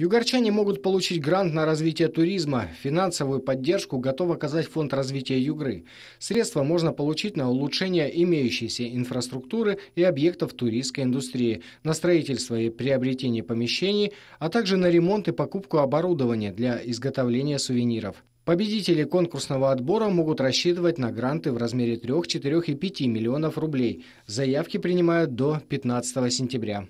Югорчане могут получить грант на развитие туризма. Финансовую поддержку готов оказать Фонд развития Югры. Средства можно получить на улучшение имеющейся инфраструктуры и объектов туристской индустрии, на строительство и приобретение помещений, а также на ремонт и покупку оборудования для изготовления сувениров. Победители конкурсного отбора могут рассчитывать на гранты в размере 3, 4 и 5 миллионов рублей. Заявки принимают до 15 сентября.